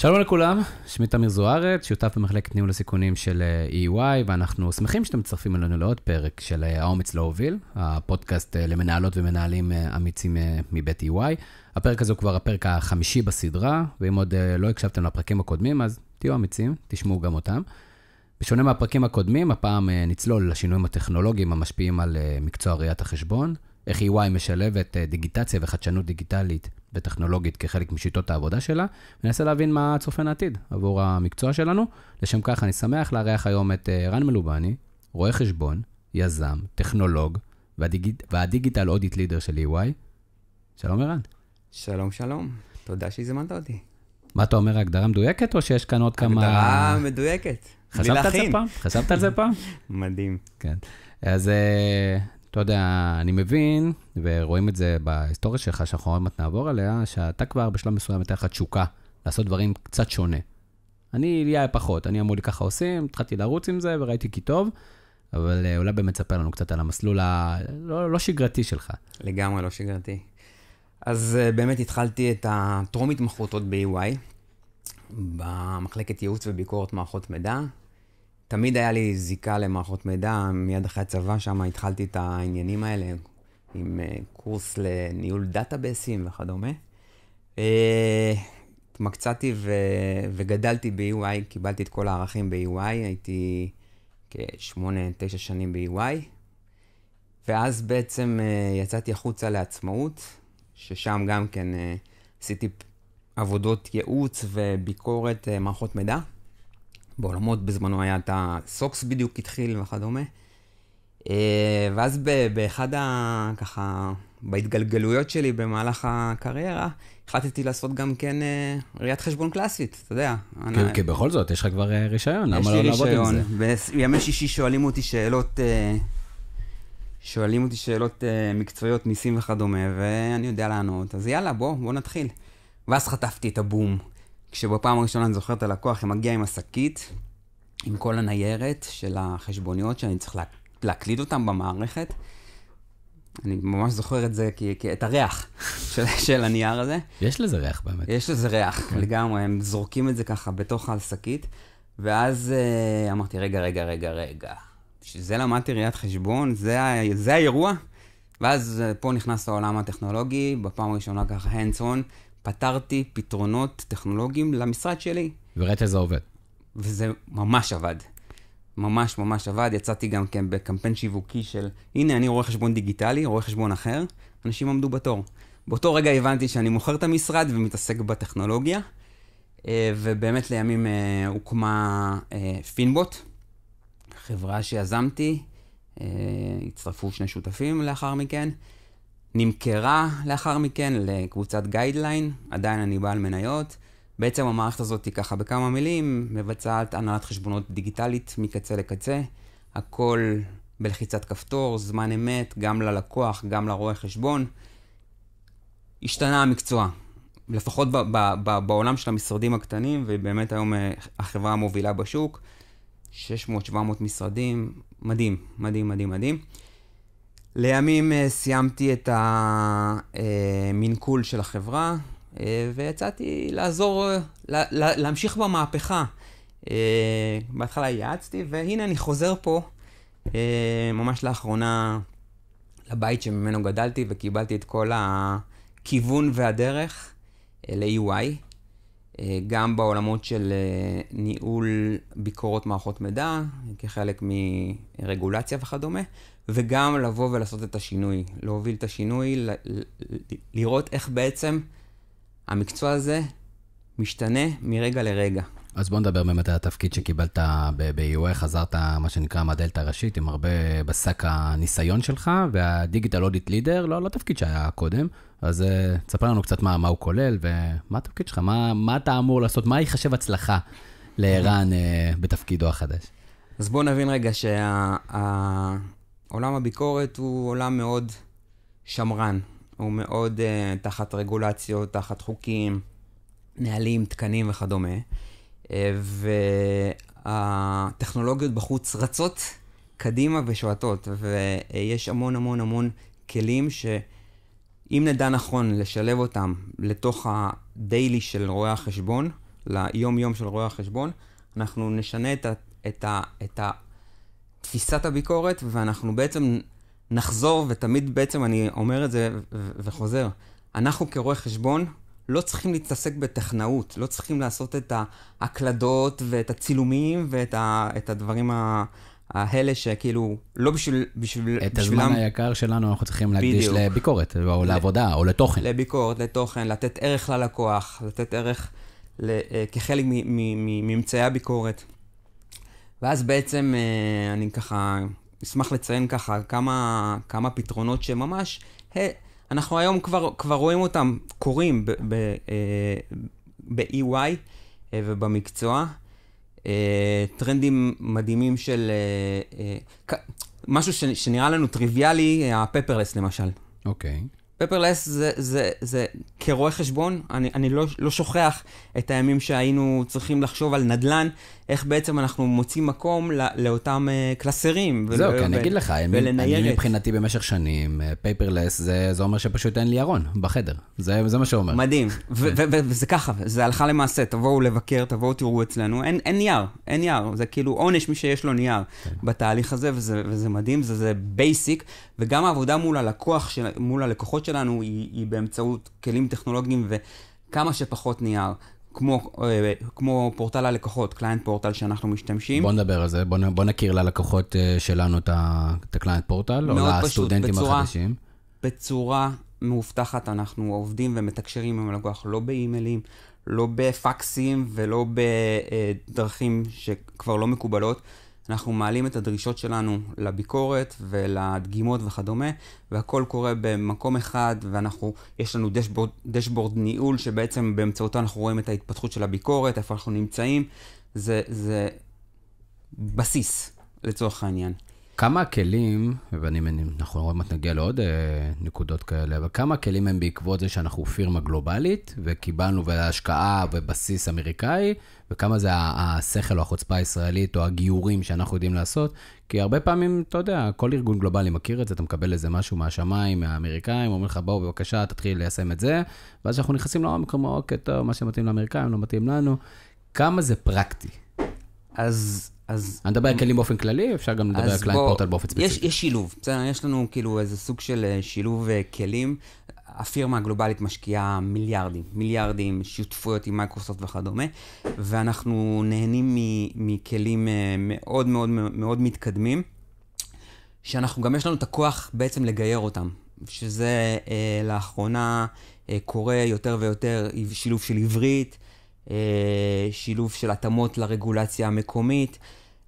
שלום לכולם, שמי תמיר זוארץ, שותף במחלקת ניהול הסיכונים של אה, EY, ואנחנו שמחים שאתם מצטרפים אלינו לעוד פרק של אה, האומץ להוביל, הפודקאסט אה, למנהלות ומנהלים אמיצים מבית EY. הפרק הזה הוא כבר הפרק החמישי בסדרה, ואם עוד לא הקשבתם לפרקים הקודמים, אז תהיו אמיצים, תשמעו גם אותם. בשונה מהפרקים הקודמים, הפעם נצלול לשינויים הטכנולוגיים המשפיעים על מקצוע ראיית החשבון. איך EY משלבת אה, דיגיטציה וחדשנות דיגיטלית וטכנולוגית כחלק משיטות העבודה שלה, וננסה להבין מה צופן העתיד עבור המקצוע שלנו. לשם כך אני שמח לארח היום את אה, רן מלובני, רואה חשבון, יזם, טכנולוג והדיג... והדיגיטל אודיט לידר של EY. שלום ערן. שלום, שלום. תודה שהזמנת אותי. מה אתה אומר, הגדרה מדויקת, או שיש כאן עוד הגדרה כמה... הגדרה מדויקת. חשבת על זה פעם? חשבת על זה פעם? מדהים. כן. אז אה, אתה יודע, אני מבין, ורואים את זה בהיסטוריה שלך, שאנחנו עוד מעט נעבור עליה, שאתה כבר בשלב מסוים הייתה לך תשוקה לעשות דברים קצת שונה. אני, לי היה פחות, אני אמרו לי ככה עושים, התחלתי לרוץ עם זה וראיתי כי טוב, אבל אה, אולי באמת תספר לנו קצת על המסלול הלא לא שגרתי שלך. לגמרי לא שגרתי. אז אה, באמת התחלתי את הטרום התמחות עוד ב-EY, במחלקת ייעוץ וביקורת מערכות מידע, תמיד היה לי זיקה למערכות מידע, מיד אחרי הצבא, שם התחלתי את העניינים האלה, עם אה, קורס לניהול דאטאבייסים וכדומה. אה, התמקצעתי ו... וגדלתי ב-EY, קיבלתי את כל הערכים ב-EY, הייתי כשמונה, תשע שנים ב-EY, ואז בעצם אה, יצאתי החוצה לעצמאות, ששם גם כן עשיתי עבודות ייעוץ וביקורת מערכות מידע. בעולמות בזמנו היה את הסוקס בדיוק התחיל וכדומה. אה, ואז באחד ה... ככה, בהתגלגלויות שלי במהלך הקריירה, החלטתי לעשות גם כן אה, ראיית חשבון קלאסית, אתה יודע. כי, אני... כי בכל זאת, יש לך כבר אה, רישיון, למה לא לעבוד עם זה? יש לי רישיון, בימי שישי שואלים אותי שאלות... שואלים אותי שאלות מקצועיות, מיסים וכדומה, ואני יודע לענות, אז יאללה, בוא, בוא נתחיל. ואז חטפתי את הבום. כשבפעם הראשונה אני זוכר את הלקוח היא מגיעה עם השקית, עם כל הניירת של החשבוניות שאני צריך לה, להקליד אותן במערכת. אני ממש זוכר את זה, כי, כי את הריח של, של הנייר הזה. יש לזה ריח באמת. יש לזה ריח, כן. לגמרי, הם זורקים את זה ככה בתוך השקית. ואז uh, אמרתי, רגע, רגע, רגע, רגע, שזה למדתי ראיית חשבון? זה, זה האירוע? ואז אה, פה נכנס לעולם הטכנולוגי, בפעם הראשונה ככה hands on, פתרתי פתרונות טכנולוגיים למשרד שלי. וראית איזה עובד. וזה ממש עבד. ממש ממש עבד. יצאתי גם כן בקמפיין שיווקי של, הנה, אני רואה חשבון דיגיטלי, רואה חשבון אחר, אנשים עמדו בתור. באותו רגע הבנתי שאני מוכר את המשרד ומתעסק בטכנולוגיה, אה, ובאמת לימים אה, הוקמה אה, פינבוט, חברה שיזמתי, הצטרפו שני שותפים לאחר מכן. נמכרה לאחר מכן לקבוצת גיידליין, עדיין אני בעל מניות. בעצם המערכת הזאת, היא ככה בכמה מילים, מבצעת הנהלת חשבונות דיגיטלית מקצה לקצה. הכל בלחיצת כפתור, זמן אמת, גם ללקוח, גם לרואה חשבון. השתנה המקצוע, לפחות ב- ב- ב- בעולם של המשרדים הקטנים, ובאמת היום אה, החברה המובילה בשוק, 600-700 משרדים, מדהים, מדהים, מדהים, מדהים. לימים אה, סיימתי את המנקול אה, של החברה, אה, ויצאתי לעזור, להמשיך במהפכה. בהתחלה יעצתי, והנה אני חוזר פה, ממש לאחרונה, לבית שממנו גדלתי, וקיבלתי את כל הכיוון והדרך ל-EY. גם בעולמות של ניהול ביקורות מערכות מידע, כחלק מרגולציה וכדומה, וגם לבוא ולעשות את השינוי, להוביל את השינוי, ל- ל- לראות איך בעצם המקצוע הזה משתנה מרגע לרגע. אז בוא נדבר באמת על התפקיד שקיבלת ב-UA, חזרת, מה שנקרא, מהדלת הראשית, עם הרבה בשק הניסיון שלך, והדיגיטל אודיט לידר, לא, לא תפקיד שהיה קודם, אז uh, תספר לנו קצת מה, מה הוא כולל, ומה התפקיד שלך, מה, מה אתה אמור לעשות, מה ייחשב הצלחה לערן uh, בתפקידו החדש. אז בואו נבין רגע שה... עולם הביקורת הוא עולם מאוד שמרן, הוא מאוד uh, תחת רגולציות, תחת חוקים, נהלים, תקנים וכדומה. Uh, והטכנולוגיות בחוץ רצות קדימה ושועטות, ויש המון המון המון כלים שאם נדע נכון לשלב אותם לתוך הדיילי של רואי החשבון, ליום-יום של רואי החשבון, אנחנו נשנה את, ה, את, ה, את תפיסת הביקורת, ואנחנו בעצם נחזור, ותמיד בעצם אני אומר את זה וחוזר, אנחנו כרואי חשבון לא צריכים להתעסק בטכנאות, לא צריכים לעשות את ההקלדות ואת הצילומים ואת ה, את הדברים ה... האלה שכאילו, לא בשביל, בשביל, את בשביל הזמן הזמן היקר שלנו אנחנו צריכים להקדיש בדיוק. לביקורת, או לעבודה, או לתוכן. לביקורת, לתוכן, לתת ערך ללקוח, לתת ערך ל, אה, כחלק מממצאי הביקורת. ואז בעצם אה, אני ככה אשמח לציין ככה כמה, כמה פתרונות שממש, hey, אנחנו היום כבר, כבר רואים אותם קורים אה, ב-EY אה, ובמקצוע. טרנדים מדהימים של... משהו שנראה לנו טריוויאלי, הפפרלס למשל. אוקיי. Okay. פפרלס זה, זה, זה כרואה חשבון, אני, אני לא, לא שוכח את הימים שהיינו צריכים לחשוב על נדל"ן, איך בעצם אנחנו מוצאים מקום לא, לאותם uh, קלסרים. זהו, כי אני אגיד לך, ולניירת. אני מבחינתי במשך שנים, אה, פייפרלס זה, זה אומר שפשוט אין לי ארון בחדר, זה, זה מה שאומר. מדהים, וזה ככה, זה הלכה למעשה, תבואו לבקר, תבואו תראו אצלנו, אין, אין נייר, אין נייר, זה כאילו עונש מי שיש לו נייר כן. בתהליך הזה, וזה, וזה מדהים, זה, זה בייסיק, וגם העבודה מול הלקוח, של, מול הלקוחות שלנו היא, היא באמצעות כלים טכנולוגיים וכמה שפחות נייר. כמו, אה, כמו פורטל הלקוחות, קליינט פורטל שאנחנו משתמשים. בוא נדבר על זה, בוא, בוא נכיר ללקוחות אה, שלנו את הקליינט פורטל, או לסטודנטים פשוט, בצורה, החדשים. בצורה מאובטחת אנחנו עובדים ומתקשרים עם הלקוח, לא באימיילים, לא בפקסים ולא בדרכים שכבר לא מקובלות. אנחנו מעלים את הדרישות שלנו לביקורת ולדגימות וכדומה, והכל קורה במקום אחד, ואנחנו, יש לנו דשבורד, דשבורד ניהול, שבעצם באמצעותו אנחנו רואים את ההתפתחות של הביקורת, איפה אנחנו נמצאים. זה, זה בסיס, לצורך העניין. כמה הכלים, ואני אנחנו עוד מעט נגיע לעוד אה, נקודות כאלה, אבל כמה הכלים הם בעקבות זה שאנחנו פירמה גלובלית, וקיבלנו השקעה ובסיס אמריקאי, וכמה זה השכל או החוצפה הישראלית או הגיורים שאנחנו יודעים לעשות, כי הרבה פעמים, אתה יודע, כל ארגון גלובלי מכיר את זה, אתה מקבל איזה משהו מהשמיים, מהאמריקאים, אומרים לך, בואו בבקשה, תתחיל ליישם את זה, ואז כשאנחנו נכנסים לעומק, אומרים, אוקיי, טוב, מה שמתאים לאמריקאים לא מתאים לנו. כמה זה פרקטי? אז אז... אני מדבר על כלים באופן כללי, אפשר גם לדבר על קליינט פורטל באופן ספציפי. יש, יש שילוב, בסדר? יש לנו כאילו איזה סוג של אה, שילוב אה, כלים. הפירמה הגלובלית משקיעה מיליארדים, מיליארדים, שותפויות עם מייקרוסופט וכדומה, ואנחנו נהנים מכלים אה, מאוד מאוד מאוד מתקדמים, שאנחנו גם יש לנו את הכוח בעצם לגייר אותם, שזה אה, לאחרונה אה, קורה יותר ויותר, שילוב של עברית. אה, שילוב של התאמות לרגולציה המקומית.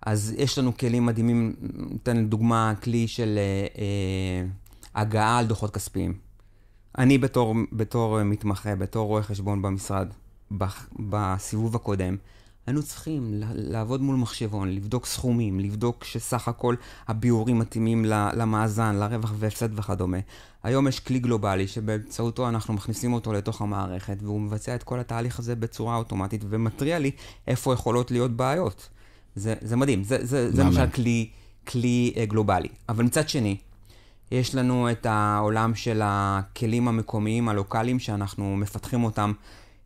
אז יש לנו כלים מדהימים, נותן לדוגמה כלי של אה, אה, הגעה על דוחות כספיים. אני בתור, בתור מתמחה, בתור רואה חשבון במשרד, בסיבוב הקודם, היינו צריכים לעבוד מול מחשבון, לבדוק סכומים, לבדוק שסך הכל הביאורים מתאימים למאזן, לרווח והפסד וכדומה. היום יש כלי גלובלי שבאמצעותו אנחנו מכניסים אותו לתוך המערכת, והוא מבצע את כל התהליך הזה בצורה אוטומטית, ומתריע לי איפה יכולות להיות בעיות. זה, זה מדהים, זה, זה, זה למשל כלי, כלי אה, גלובלי. אבל מצד שני, יש לנו את העולם של הכלים המקומיים, הלוקאליים, שאנחנו מפתחים אותם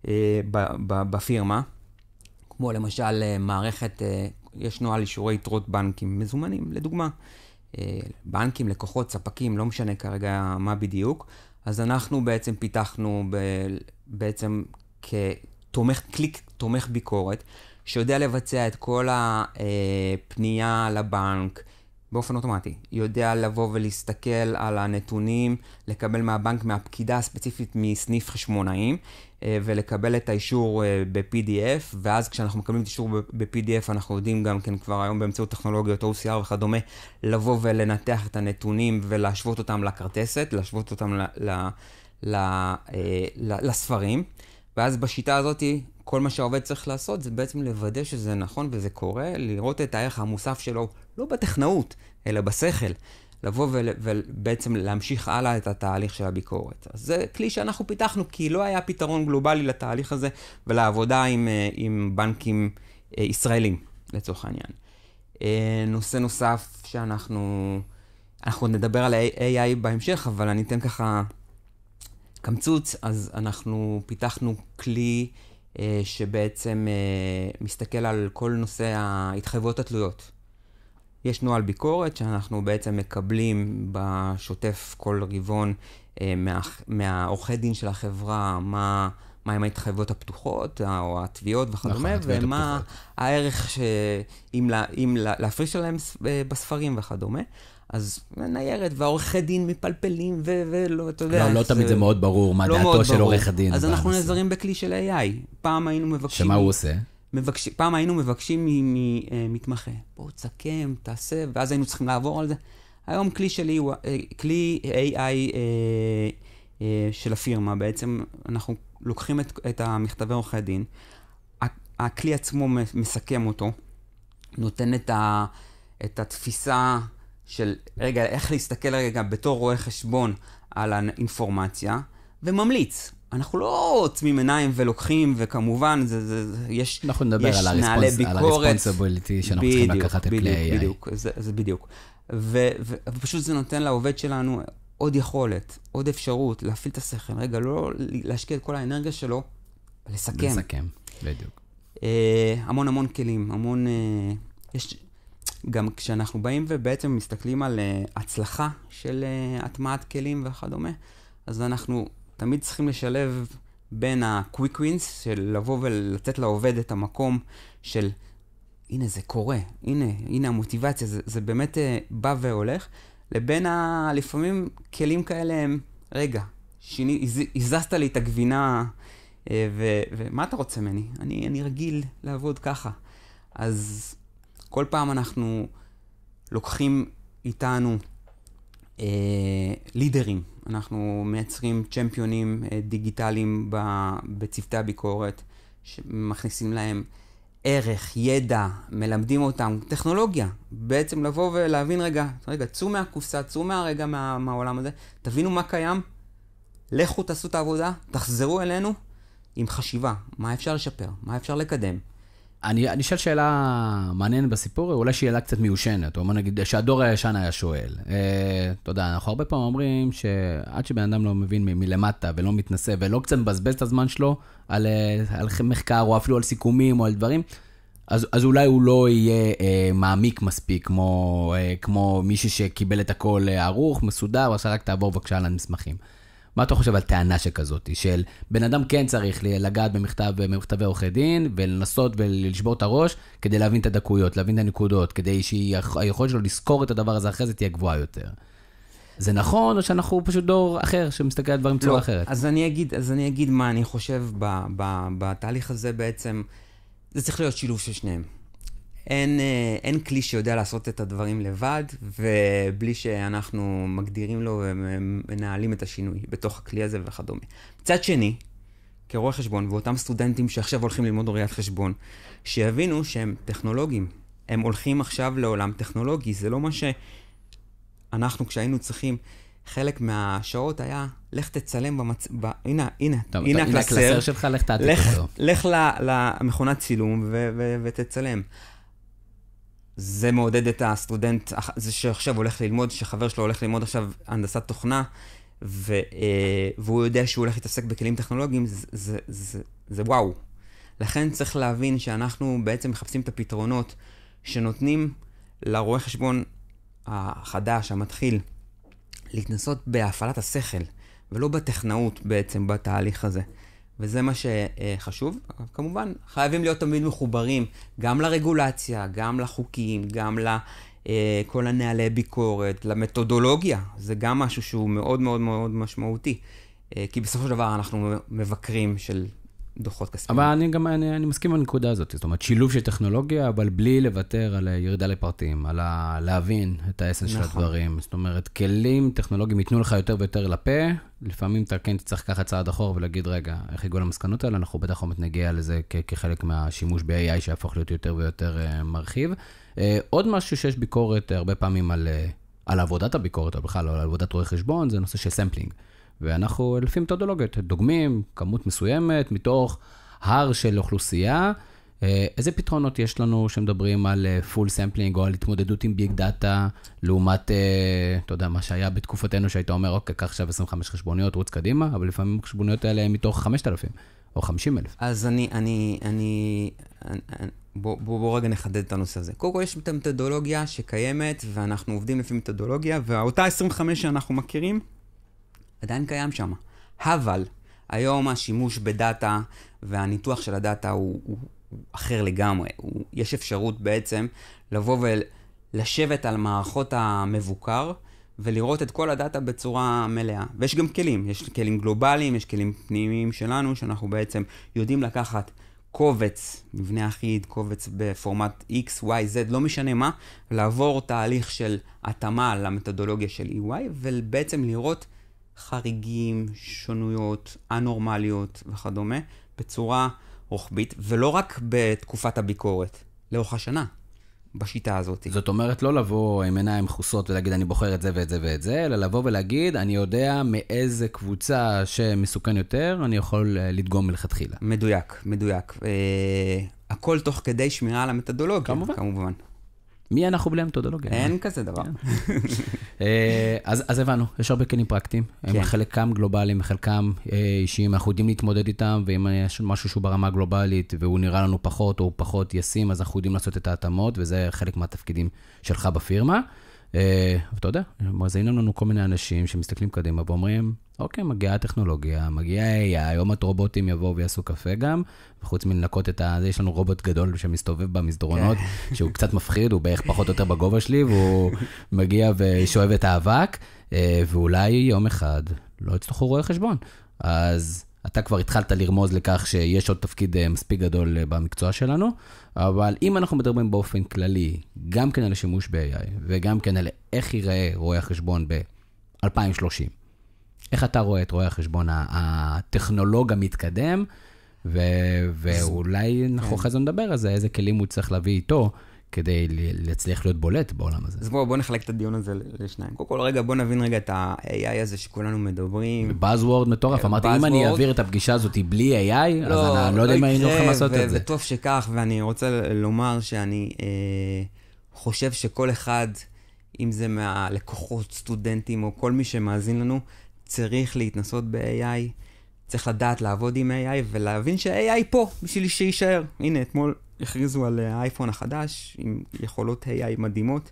אה, ב, ב, בפירמה. כמו למשל אה, מערכת, אה, יש נוהל אישורי יתרות בנקים מזומנים, לדוגמה. אה, בנקים, לקוחות, ספקים, לא משנה כרגע מה בדיוק. אז אנחנו בעצם פיתחנו ב, בעצם כתומך, קליק תומך ביקורת, שיודע לבצע את כל הפנייה לבנק באופן אוטומטי. יודע לבוא ולהסתכל על הנתונים, לקבל מהבנק, מהפקידה הספציפית מסניף חשמונאים, אה, ולקבל את האישור אה, ב-PDF, ואז כשאנחנו מקבלים את האישור ב-PDF אנחנו יודעים גם כן כבר היום באמצעות טכנולוגיות OCR וכדומה, לבוא ולנתח את הנתונים ולהשוות אותם לכרטסת, להשוות אותם ל- ל- ל- אה, ל- לספרים, ואז בשיטה הזאת כל מה שהעובד צריך לעשות זה בעצם לוודא שזה נכון וזה קורה, לראות את הערך המוסף שלו לא בטכנאות, אלא בשכל. לבוא ובעצם להמשיך הלאה את התהליך של הביקורת. אז זה כלי שאנחנו פיתחנו, כי לא היה פתרון גלובלי לתהליך הזה ולעבודה עם, אה, עם בנקים אה, ישראלים, לצורך העניין. אה, נושא נוסף שאנחנו, אנחנו נדבר על AI בהמשך, אבל אני אתן ככה קמצוץ, אז אנחנו פיתחנו כלי שבעצם מסתכל על כל נושא ההתחייבויות התלויות. יש נוהל ביקורת שאנחנו בעצם מקבלים בשוטף כל רבעון אה, מה, מהעורכי דין של החברה, מה... מהם ההתחייבויות הפתוחות, אה, או התביעות וכדומה, נכון, ומה הפתוחות. הערך, ש... אם, לה, אם לה, להפריש עליהם אה, בספרים וכדומה. אז ניירת, והעורכי דין מפלפלים, ו... ולא, אתה יודע... לא, לא תמיד זה מאוד ברור מה לא דעתו של עורך הדין. אז אנחנו נעזרים בכלי של AI. פעם היינו מבקשים... שמה הוא עושה? מבקש, פעם היינו מבקשים ממתמחה, אה, בוא תסכם, תעשה, ואז היינו צריכים לעבור על זה. היום כלי שלי הוא אה, כלי AI אה, אה, של הפירמה, בעצם אנחנו לוקחים את, את המכתבי עורכי הדין, הכלי עצמו מסכם אותו, נותן את, ה, את התפיסה של, רגע, איך להסתכל רגע בתור רואה חשבון על האינפורמציה, וממליץ. אנחנו לא עוצמים עיניים ולוקחים, וכמובן, זה, זה, זה, יש, אנחנו נדבר יש על נעלי ביקורת. על הרספונסביליטי שאנחנו בדיוק, צריכים לקחת בדיוק, את כלי AI. בדיוק, זה, זה בדיוק. ו, ו, ופשוט זה נותן לעובד שלנו עוד יכולת, עוד אפשרות להפעיל את השכל. רגע, לא להשקיע את כל האנרגיה שלו, לסכם. לסכם, בדיוק. אה, המון המון כלים, המון... אה, יש, גם כשאנחנו באים ובעצם מסתכלים על אה, הצלחה של אה, הטמעת כלים וכדומה, אז אנחנו תמיד צריכים לשלב בין ה-quick wins, של לבוא ולתת לעובד את המקום של הנה זה קורה, הנה, הנה המוטיבציה, זה, זה באמת אה, בא והולך, לבין ה... לפעמים כלים כאלה הם, רגע, שני, הזזת לי את הגבינה, אה, ו, ומה אתה רוצה ממני? אני, אני רגיל לעבוד ככה. אז כל פעם אנחנו לוקחים איתנו אה, לידרים, אנחנו מייצרים צ'מפיונים אה, דיגיטליים בצוותי הביקורת, שמכניסים להם ערך, ידע, מלמדים אותם, טכנולוגיה. בעצם לבוא ולהבין רגע, רגע, צאו מהקופסה, צאו מהרגע מה, מהעולם הזה, תבינו מה קיים, לכו תעשו את העבודה, תחזרו אלינו עם חשיבה, מה אפשר לשפר, מה אפשר לקדם. אני, אשאל שאלה מעניינת בסיפור, אולי שאלה קצת מיושנת, או בוא נגיד שהדור הישן היה שואל. אה, אתה יודע, אנחנו הרבה פעמים אומרים שעד שבן אדם לא מבין מ- מלמטה ולא מתנסה ולא קצת מבזבז את הזמן שלו על, אה, על מחקר או אפילו על סיכומים או על דברים, אז, אז אולי הוא לא יהיה אה, מעמיק מספיק כמו, אה, כמו מישהו שקיבל את הכל אה, ערוך, מסודר, ועכשיו רק תעבור בבקשה על המסמכים. מה אתה חושב על טענה שכזאת, של בן אדם כן צריך לגעת במכתב, במכתבי עורכי דין, ולנסות ולשבור את הראש, כדי להבין את הדקויות, להבין את הנקודות, כדי שהיכולת שלו לזכור את הדבר הזה אחרי זה תהיה גבוהה יותר. זה נכון, או שאנחנו פשוט דור אחר שמסתכל על דברים בצורה לא, אחרת? אז אני, אגיד, אז אני אגיד מה אני חושב ב, ב, בתהליך הזה בעצם, זה צריך להיות שילוב של שניהם. אין, אה, אין כלי שיודע לעשות את הדברים לבד, ובלי שאנחנו מגדירים לו ומנהלים את השינוי בתוך הכלי הזה וכדומה. מצד שני, כרואי חשבון, ואותם סטודנטים שעכשיו הולכים ללמוד ראיית חשבון, שיבינו שהם טכנולוגים. הם הולכים עכשיו לעולם טכנולוגי, זה לא מה שאנחנו כשהיינו צריכים. חלק מהשעות היה, לך תצלם במצ... ב... הנה, הנה, טוב, הנה טוב, הנה הקלסר. הנה הקלסר שלך, לך תעתיק אותו. לך לך למכונת צילום ו... ו... ותצלם. זה מעודד את הסטודנט, זה שעכשיו הולך ללמוד, שחבר שלו הולך ללמוד עכשיו הנדסת תוכנה, ו, אה, והוא יודע שהוא הולך להתעסק בכלים טכנולוגיים, זה, זה, זה, זה וואו. לכן צריך להבין שאנחנו בעצם מחפשים את הפתרונות שנותנים לרואה חשבון החדש, המתחיל, להתנסות בהפעלת השכל, ולא בטכנאות בעצם בתהליך הזה. וזה מה שחשוב. כמובן, חייבים להיות תמיד מחוברים גם לרגולציה, גם לחוקים, גם לכל אה, הנהלי ביקורת, למתודולוגיה. זה גם משהו שהוא מאוד מאוד מאוד משמעותי. אה, כי בסופו של דבר אנחנו מבקרים של דוחות כספיים. אבל אני גם, אני, אני מסכים עם הנקודה הזאת, זאת אומרת, שילוב של טכנולוגיה, אבל בלי לוותר על ירידה לפרטים, על ה, להבין את האסנס נכון. של הדברים. זאת אומרת, כלים טכנולוגיים ייתנו לך יותר ויותר לפה, לפעמים אתה כן תצטרך לקחת צעד אחורה ולהגיד, רגע, איך הגעו למסקנות האלה? אנחנו בטח עוד נגיע לזה כ- כחלק מהשימוש ב-AI שהפוך להיות יותר ויותר uh, מרחיב. Uh, עוד משהו שיש ביקורת uh, הרבה פעמים על, uh, על עבודת הביקורת, או בכלל על עבודת רואי חשבון, זה נושא של סמפלינג. ואנחנו לפי מתודולוגיות, דוגמים כמות מסוימת מתוך הר של אוכלוסייה. אה, איזה פתרונות יש לנו שמדברים על פול אה, סמפלינג או על התמודדות עם ביג דאטה לעומת, אה, אתה יודע, מה שהיה בתקופתנו שהיית אומר, אוקיי, קח עכשיו 25 חשבוניות, רוץ קדימה, אבל לפעמים החשבוניות האלה הן מתוך 5,000 או 50,000. אז אני, אני, אני, אני בואו בוא, בוא רגע נחדד את הנושא הזה. קודם כל יש את המתודולוגיה שקיימת ואנחנו עובדים לפי מתודולוגיה, ואותה 25 שאנחנו מכירים, עדיין קיים שם. אבל היום השימוש בדאטה והניתוח של הדאטה הוא, הוא, הוא אחר לגמרי. הוא, יש אפשרות בעצם לבוא ולשבת על מערכות המבוקר ולראות את כל הדאטה בצורה מלאה. ויש גם כלים, יש כלים גלובליים, יש כלים פנימיים שלנו, שאנחנו בעצם יודעים לקחת קובץ, מבנה אחיד, קובץ בפורמט x, y, z, לא משנה מה, לעבור תהליך של התאמה למתודולוגיה של EY, ובעצם לראות חריגים, שונויות, אנורמליות וכדומה, בצורה רוחבית, ולא רק בתקופת הביקורת, לאורך השנה. בשיטה הזאת. זאת אומרת, לא לבוא עם עיניים מכוסות ולהגיד, אני בוחר את זה ואת זה ואת זה, אלא לבוא ולהגיד, אני יודע מאיזה קבוצה שמסוכן יותר, אני יכול אה, לדגום מלכתחילה. מדויק, מדויק. אה, הכל תוך כדי שמירה על המתודולוגיה, כמובן. כמובן. מי אנחנו בלי המתודולוגיה? אין כזה דבר. אה, אז הבנו, יש הרבה כלים פרקטיים. הם כן. חלקם גלובליים, חלקם אה, אישיים, אנחנו יודעים להתמודד איתם, ואם יש משהו שהוא ברמה הגלובלית והוא נראה לנו פחות או פחות ישים, אז אנחנו יודעים לעשות את ההתאמות, וזה חלק מהתפקידים שלך בפירמה. ואתה אה, יודע, מאזינים לנו כל מיני אנשים שמסתכלים קדימה ואומרים, אוקיי, מגיעה הטכנולוגיה, מגיע AI, היום את יבואו ויעשו קפה גם, וחוץ מלנקות את ה... יש לנו רובוט גדול שמסתובב במסדרונות, כן. שהוא קצת מפחיד, הוא בערך פחות או יותר בגובה שלי, והוא מגיע ושואב את האבק, אה, ואולי יום אחד לא יצטרכו רואה חשבון. אז... אתה כבר התחלת לרמוז לכך שיש עוד תפקיד אה, מספיק גדול אה, במקצוע שלנו, אבל אם אנחנו מדברים באופן כללי, גם כן על השימוש ב-AI, וגם כן על איך ייראה רואה החשבון ב-2030, איך אתה רואה את רואה החשבון הטכנולוג המתקדם, ו- ואולי אנחנו כן. אחרי זה נדבר על זה, איזה כלים הוא צריך להביא איתו. כדי להצליח להיות בולט בעולם הזה. אז בואו בוא נחלק את הדיון הזה לשניים. קודם כל, רגע, בואו נבין רגע את ה-AI הזה שכולנו מדברים. Buzzword מטורף, כן, אמרתי, אם אני אעביר את הפגישה הזאת בלי AI, לא, אז אני לא, לא יודע אם היינו הולכים לעשות את זה. וטוב שכך, ואני רוצה לומר שאני אה, חושב שכל אחד, אם זה מהלקוחות, סטודנטים, או כל מי שמאזין לנו, צריך להתנסות ב-AI. אה, צריך לדעת לעבוד עם AI ולהבין ש-AI פה בשביל שיישאר. הנה, אתמול הכריזו על אה, האייפון החדש עם יכולות AI מדהימות.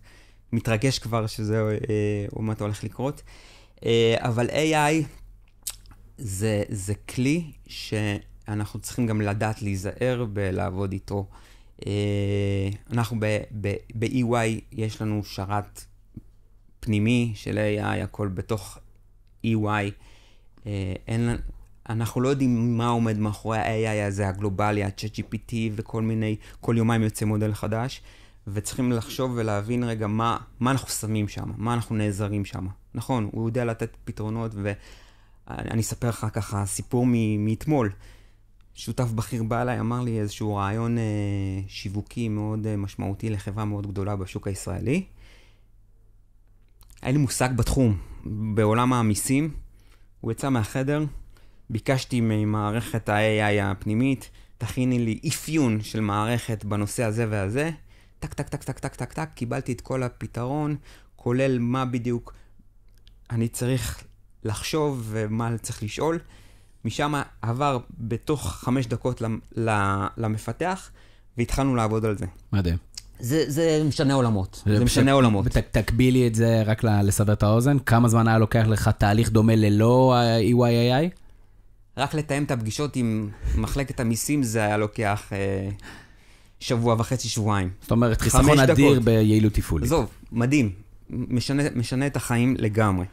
מתרגש כבר שזה עומת אה, הולך לקרות. אה, אבל AI זה, זה כלי שאנחנו צריכים גם לדעת להיזהר ולעבוד איתו. אה, אנחנו ב-EY יש לנו שרת פנימי של AI, הכל בתוך EY. אה, אין, לנו... אנחנו לא יודעים מה עומד מאחורי ה-AI הזה, הגלובלי, ה-ChatGPT וכל מיני, כל יומיים יוצא מודל חדש, וצריכים לחשוב ולהבין רגע מה, מה אנחנו שמים שם, מה אנחנו נעזרים שם. נכון, הוא יודע לתת פתרונות, ואני אספר לך ככה סיפור מאתמול. שותף בכיר בא אליי, אמר לי איזשהו רעיון אה, שיווקי מאוד אה, משמעותי לחברה מאוד גדולה בשוק הישראלי. היה לי מושג בתחום, בעולם המיסים. הוא יצא מהחדר, ביקשתי ממערכת ה-AI הפנימית, תכיני לי אפיון של מערכת בנושא הזה והזה, טק טק טק טק טק טק טק, קיבלתי את כל הפתרון, כולל מה בדיוק אני צריך לחשוב ומה צריך לשאול. משם עבר בתוך חמש דקות למפתח, והתחלנו לעבוד על זה. מדהים. זה, זה משנה עולמות, זה, זה משנה ש... עולמות. ת, תקבילי את זה רק לסבר את האוזן, כמה זמן היה לוקח לך תהליך דומה ללא ה-EYAI? רק לתאם את הפגישות עם מחלקת המיסים זה היה לוקח אה, שבוע וחצי, שבועיים. זאת אומרת, חיסכון אדיר ביעילות תפעולית. עזוב, מדהים. משנה, משנה את החיים לגמרי.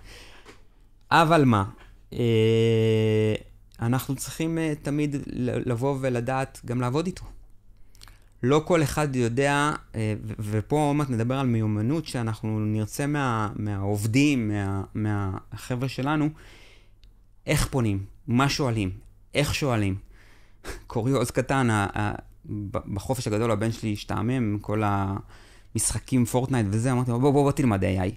אבל מה? אה, אנחנו צריכים אה, תמיד לבוא ולדעת גם לעבוד איתו. לא כל אחד יודע, אה, ופה עומת נדבר על מיומנות שאנחנו נרצה מה, מהעובדים, מה, מהחבר'ה שלנו, איך פונים. מה שואלים, איך שואלים. קוריוז קטן, בחופש הגדול הבן שלי השתעמם, כל המשחקים פורטנייט וזה, אמרתי לו, בוא, בוא, בוא תלמד AI.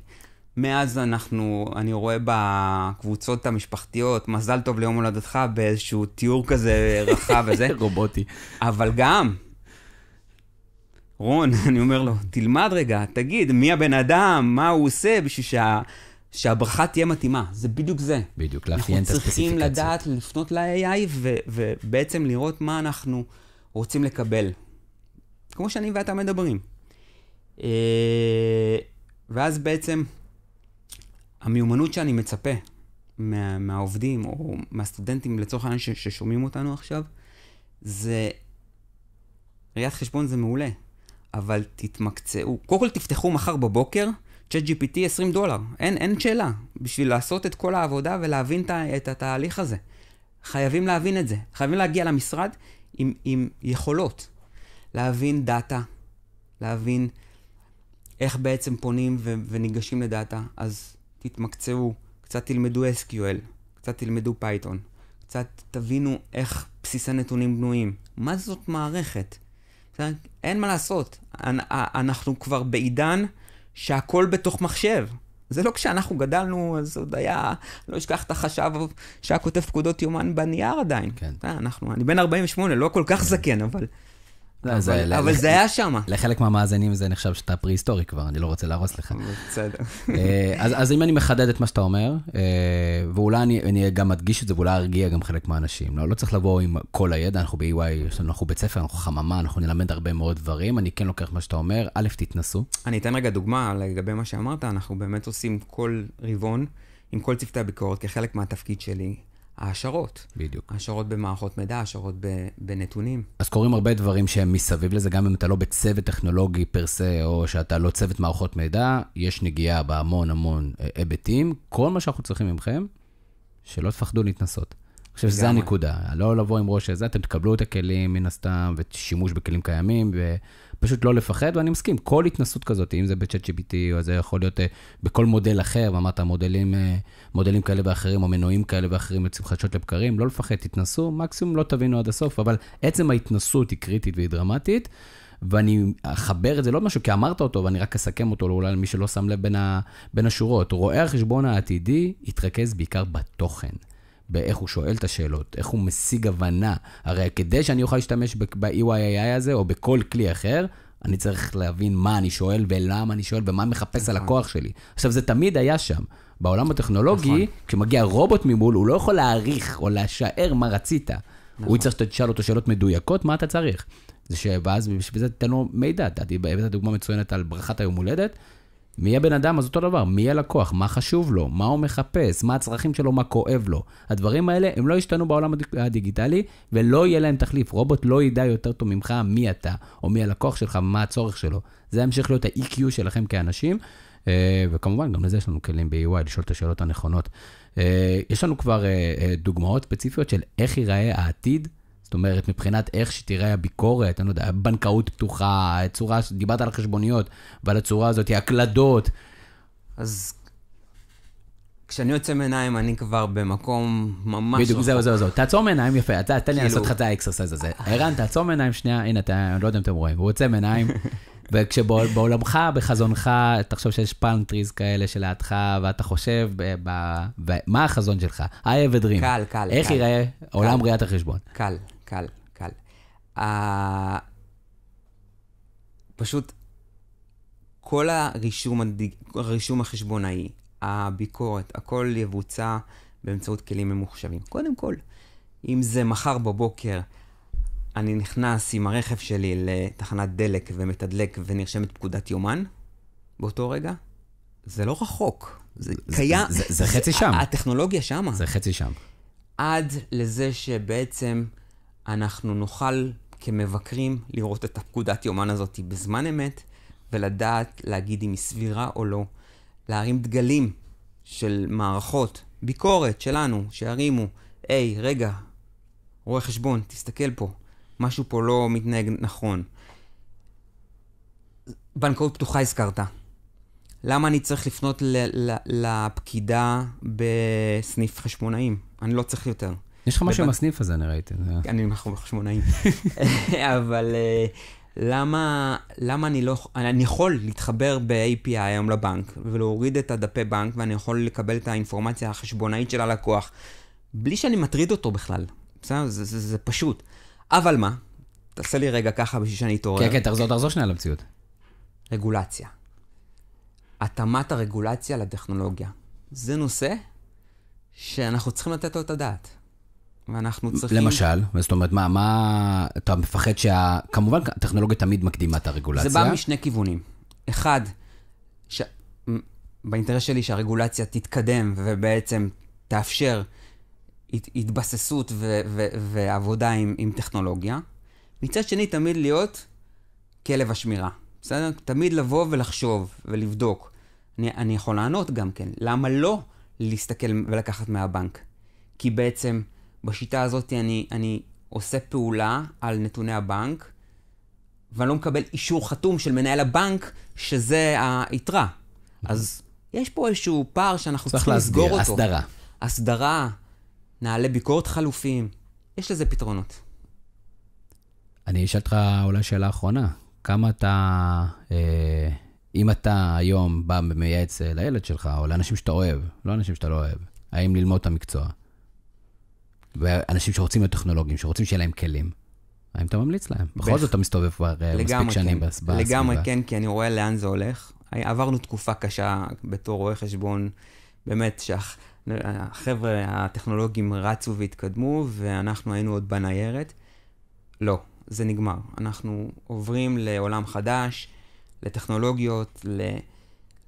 מאז אנחנו, אני רואה בקבוצות המשפחתיות, מזל טוב ליום הולדתך, באיזשהו תיאור כזה רחב וזה. רובוטי. אבל גם, רון, אני אומר לו, תלמד רגע, תגיד, מי הבן אדם, מה הוא עושה בשביל שה... שהברכה תהיה מתאימה, זה בדיוק זה. בדיוק, לאפיין את הספציפיקציה. אנחנו צריכים לדעת לפנות ל-AI ו- ובעצם לראות מה אנחנו רוצים לקבל. כמו שאני ואתה מדברים. אה, ואז בעצם המיומנות שאני מצפה מה, מהעובדים או מהסטודנטים לצורך העניין ששומעים אותנו עכשיו, זה... ראיית חשבון זה מעולה, אבל תתמקצעו. קודם כל תפתחו מחר בבוקר ChatGPT 20 דולר, אין, אין שאלה, בשביל לעשות את כל העבודה ולהבין את התהליך הזה. חייבים להבין את זה, חייבים להגיע למשרד עם, עם יכולות. להבין דאטה, להבין איך בעצם פונים ו- וניגשים לדאטה, אז תתמקצעו, קצת תלמדו SQL, קצת תלמדו פייתון, קצת תבינו איך בסיס הנתונים בנויים. מה זאת מערכת? אין מה לעשות, אה, אנחנו כבר בעידן שהכל בתוך מחשב. זה לא כשאנחנו גדלנו, אז עוד היה, לא אשכח את החשב שהיה כותב פקודות יומן בנייר עדיין. כן. אה, אנחנו, אני בן 48, לא כל כך זקן, אבל... לא, אבל זה היה שם. לחלק מהמאזינים זה נחשב שאתה פרי היסטורי כבר, אני לא רוצה להרוס לך. בסדר. אה, אז אם אני מחדד את מה שאתה אומר, אה, ואולי אני גם אדגיש את זה, ואולי ארגיע גם חלק מהאנשים. לא, לא צריך לבוא עם כל הידע, אנחנו ב-EY, אנחנו בית ספר, אנחנו חממה, אנחנו נלמד הרבה מאוד דברים. אני כן לוקח מה שאתה אומר, א', תתנסו. אני אתן רגע דוגמה לגבי מה שאמרת, אנחנו באמת עושים כל רבעון עם כל צוותי הביקורת כחלק מהתפקיד שלי. העשרות. בדיוק. העשרות במערכות מידע, העשרות בנתונים. אז קורים הרבה דברים שהם מסביב לזה, גם אם אתה לא בצוות טכנולוגי פר סה, או שאתה לא צוות מערכות מידע, יש נגיעה בהמון המון אה, היבטים. כל מה שאנחנו צריכים מכם, שלא תפחדו להתנסות. אני חושב שזו הנקודה, לא לבוא עם ראש הזה, אתם תקבלו את הכלים מן הסתם, ושימוש בכלים קיימים, פשוט לא לפחד, ואני מסכים, כל התנסות כזאת, אם זה בצ'אט GPT, או זה יכול להיות אה, בכל מודל אחר, ואמרת, מודלים, אה, מודלים כאלה ואחרים, או מנועים כאלה ואחרים יוצאים חדשות לבקרים, לא לפחד, תתנסו, מקסימום לא תבינו עד הסוף, אבל עצם ההתנסות היא קריטית והיא דרמטית. ואני אחבר את זה, לא משהו כי אמרת אותו, ואני רק אסכם אותו, אולי למי שלא שם לב בין, ה, בין השורות. רואה החשבון העתידי יתרכז בעיקר בתוכן. באיך הוא שואל את השאלות, איך הוא משיג הבנה. הרי כדי שאני אוכל להשתמש ב eyi הזה, או בכל כלי אחר, אני צריך להבין מה אני שואל ולמה אני שואל ומה מחפש נכון. הלקוח שלי. עכשיו, זה תמיד היה שם. בעולם הטכנולוגי, נכון. כשמגיע רובוט ממול, הוא לא יכול להעריך או לשער מה רצית. נכון. הוא יצטרך שתשאל אותו שאלות מדויקות, מה אתה צריך. זה ש... ואז בשביל זה תיתן לו מידע, נתתי הבאת דוגמה מצוינת על ברכת היום הולדת, מי הבן אדם? אז אותו דבר, מי הלקוח? מה חשוב לו? מה הוא מחפש? מה הצרכים שלו? מה כואב לו? הדברים האלה, הם לא ישתנו בעולם הדיגיטלי, ולא יהיה להם תחליף. רובוט לא ידע יותר טוב ממך מי אתה, או מי הלקוח שלך, מה הצורך שלו. זה ימשיך להיות ה-EQ שלכם כאנשים, אה, וכמובן, גם לזה יש לנו כלים ב-EY לשאול את השאלות הנכונות. אה, יש לנו כבר אה, דוגמאות ספציפיות של איך ייראה העתיד. זאת אומרת, מבחינת איך שתראה הביקורת, אני לא יודע, בנקאות פתוחה, הצורה, דיברת על החשבוניות ועל הצורה הזאת, הקלדות. אז כשאני יוצא מעיניים, אני כבר במקום ממש... בדיוק, זהו, זהו, זהו. תעצום עיניים, יפה. אתה, תן לי כאילו... לעשות לך את האקסרסייז הזה. ערן, תעצום עיניים שנייה, הנה, אתה, אני לא יודע אם אתם רואים. הוא יוצא מעיניים, וכשבעולמך, בחזונך, תחשוב שיש פלנטריז כאלה שלעדך, ואתה חושב, ב, ב, ב, מה החזון שלך? I have a dream. קל, קל. איך ייראה עולם ראיית החשבון? קל. קל, קל. Uh, פשוט כל הרישום, הרישום החשבונאי, הביקורת, הכל יבוצע באמצעות כלים ממוחשבים. קודם כל, אם זה מחר בבוקר, אני נכנס עם הרכב שלי לתחנת דלק ומתדלק ונרשמת פקודת יומן, באותו רגע, זה לא רחוק. זה, זה קיים... זה, זה, זה חצי שם. הטכנולוגיה שמה. זה חצי שם. עד לזה שבעצם... אנחנו נוכל כמבקרים לראות את הפקודת יומן הזאת בזמן אמת, ולדעת להגיד אם היא סבירה או לא. להרים דגלים של מערכות, ביקורת שלנו, שירימו, היי, רגע, רואה חשבון, תסתכל פה, משהו פה לא מתנהג נכון. בנקאות פתוחה הזכרת. למה אני צריך לפנות לפקידה בסניף חשבונאים? אני לא צריך יותר. יש לך משהו עם הסניף הזה, אני ראיתי. אני חשמונאי. אבל אה, למה, אני לא, אני יכול להתחבר ב-API היום לבנק ולהוריד את הדפי בנק ואני יכול לקבל את האינפורמציה החשבונאית של הלקוח בלי שאני מטריד אותו בכלל, בסדר? זה פשוט. אבל מה, תעשה לי רגע ככה בשביל שאני אתעורר. כן, כן, תחזור, תחזור שנייה למציאות. רגולציה. התאמת הרגולציה לטכנולוגיה. זה נושא שאנחנו צריכים לתת לו את הדעת. ואנחנו צריכים... למשל, זאת אומרת, מה, מה, אתה מפחד שה... כמובן, הטכנולוגיה תמיד מקדימה את הרגולציה. זה בא משני כיוונים. אחד, ש... באינטרס שלי שהרגולציה תתקדם ובעצם תאפשר הת... התבססות ו... ו... ועבודה עם... עם טכנולוגיה. מצד שני, תמיד להיות כלב השמירה, בסדר? תמיד לבוא ולחשוב ולבדוק. אני, אני יכול לענות גם כן, למה לא להסתכל ולקחת מהבנק? כי בעצם בשיטה הזאת אני, אני עושה פעולה על נתוני הבנק, ואני לא מקבל אישור חתום של מנהל הבנק, שזה היתרה. אז יש פה איזשהו פער שאנחנו צריכים לסגור אותו. צריך להסדיר, הסדרה. הסדרה, נעלי ביקורת חלופיים, יש לזה פתרונות. אני אשאל אותך אולי שאלה אחרונה. כמה אתה, אה, אם אתה היום בא ומייעץ אה, לילד שלך, או לאנשים שאתה אוהב, לא אנשים שאתה לא אוהב, האם ללמוד את המקצוע? ואנשים שרוצים להיות טכנולוגיים, שרוצים שיהיה להם כלים, האם אתה ממליץ להם? בכל זאת אתה מסתובב כבר אה, מספיק כן. שנים בסביבה. לגמרי כן, כי אני רואה לאן זה הולך. עברנו תקופה קשה בתור רואה חשבון, באמת, שהחבר'ה הטכנולוגים רצו והתקדמו, ואנחנו היינו עוד בניירת. לא, זה נגמר. אנחנו עוברים לעולם חדש, לטכנולוגיות, ל...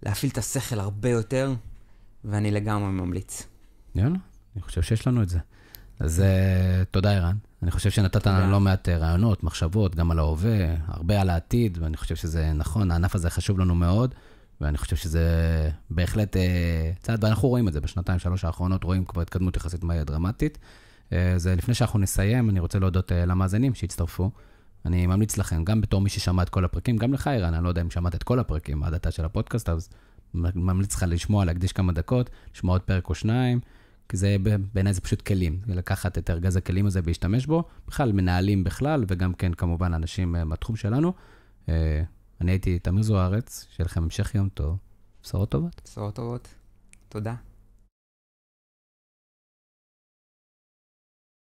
להפעיל את השכל הרבה יותר, ואני לגמרי ממליץ. יאללה, אני חושב שיש לנו את זה. אז אה, תודה, ערן. אני חושב שנתת לנו לא מעט אה, רעיונות, מחשבות, גם על ההווה, הרבה על העתיד, ואני חושב שזה נכון, הענף הזה חשוב לנו מאוד, ואני חושב שזה בהחלט אה, צעד, ואנחנו רואים את זה בשנתיים, שלוש האחרונות, רואים כבר התקדמות יחסית דרמטית. אז לפני שאנחנו נסיים, אני רוצה להודות למאזינים שהצטרפו. אני ממליץ לכם, גם בתור מי ששמע את כל הפרקים, גם לך, ערן, אני לא יודע אם שמעת את כל הפרקים עד עתה של הפודקאסט, אז ממליץ לך לשמוע, להקדיש כמה דקות, לשמוע עוד פרק או שניים. כי זה בעיניי זה פשוט כלים, לקחת את ארגז הכלים הזה ולהשתמש בו, בכלל מנהלים בכלל, וגם כן כמובן אנשים אה, מהתחום שלנו. אה, אני הייתי תמיר זוארץ, שיהיה לכם המשך יום טוב, בשורות טובות. בשורות טובות, תודה.